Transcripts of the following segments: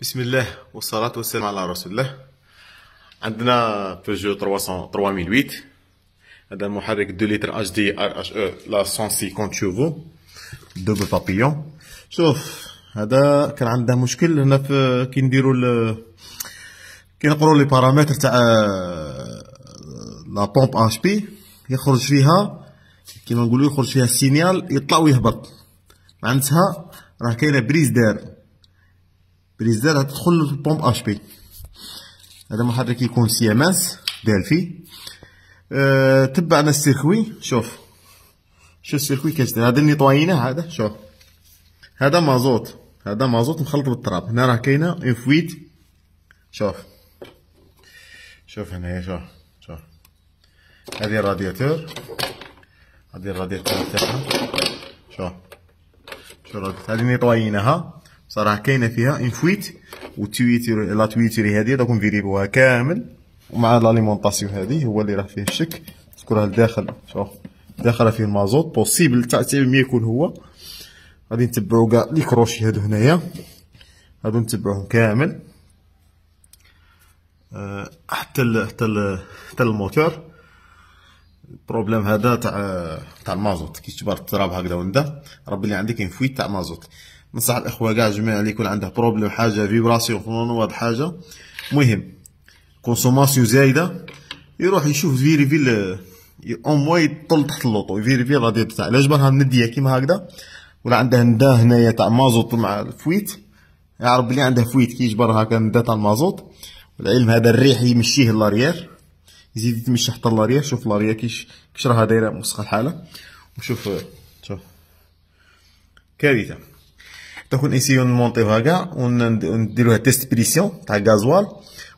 بسم الله والصلاة والسلام على رسول الله عندنا بيجو 3008 هذا محرك 2 لتر اتش دي ار اش او لا 150 شوفو دوبل بابيون شوف هذا كان عنده مشكل هنا في كي نديرو كي نقرو لي بارامتر تاع لا بومب اش بي يخرج فيها كيما نقولو يخرج فيها السينيال يطلع ويهبط معناتها راه كاينه بريز دار بريزداد هتدخل البومب اش بي هذا محرك يكون سي ام اس دالفي أه تبعنا السيركوي شوف شو السيركوي كاش هذا اللي طويناه هذا شوف هذا مازوت هذا مازوت مخلط بالتراب هنا راه كاينه فويت شوف شوف هنايا شوف شوف هذه الرادياتور هذه الرادياتور تاعها شوف شوف هذه اللي طويناها صراحه كاينه فيها ان فويت وتويتر لا تويتري هذه راكم فيريبوها كامل ومع لاليمونطاسيون هذه هو اللي راه فيه الشك تكون راه الداخل شوف داخله فيه المازوت بوسيبل تاع 90% يكون هو غادي نتبعو كاع لي كروشي هادو هنايا هادو نتبعوهم كامل حتى الـ حتى الـ حتى الموتور البروبليم هذا تاع تاع المازوت كي تجبر التراب هكذا وندا ربي اللي عندك ان فويت تاع مازوت نصح الاخوه كاع جميع اللي يكون عنده بروبليم حاجه فيبراسيون خرونو واحد حاجه مهم كونسوماسيون زايده يروح يشوف فيري في اون موا يطل تحت اللوطو فيري في غادي تاع علاش بالها منديه كيما هكذا ولا عنده ندا هنايا تاع مازوط مع الفويت يعرف بلي عنده فويت كي يجبر هكا ندا تاع المازوط والعلم هذا الريح يمشيه لاريير يزيد يتمشى حتى لاريير شوف لاريير كيش كيش راها دايره مسخه الحاله وشوف شوف كارثه حتى كون نسيو نمونطيوها كاع ونديروها تيست بريسيون تاع غازوال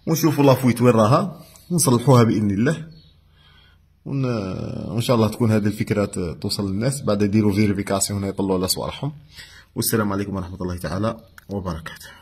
ونشوفوا لافويت وين راها ونصلحوها باذن الله ون... ان شاء الله تكون هذه الفكره توصل للناس بعد يديروا فيريفيكاسيون هنا يطلعوا على صوالحهم والسلام عليكم ورحمه الله تعالى وبركاته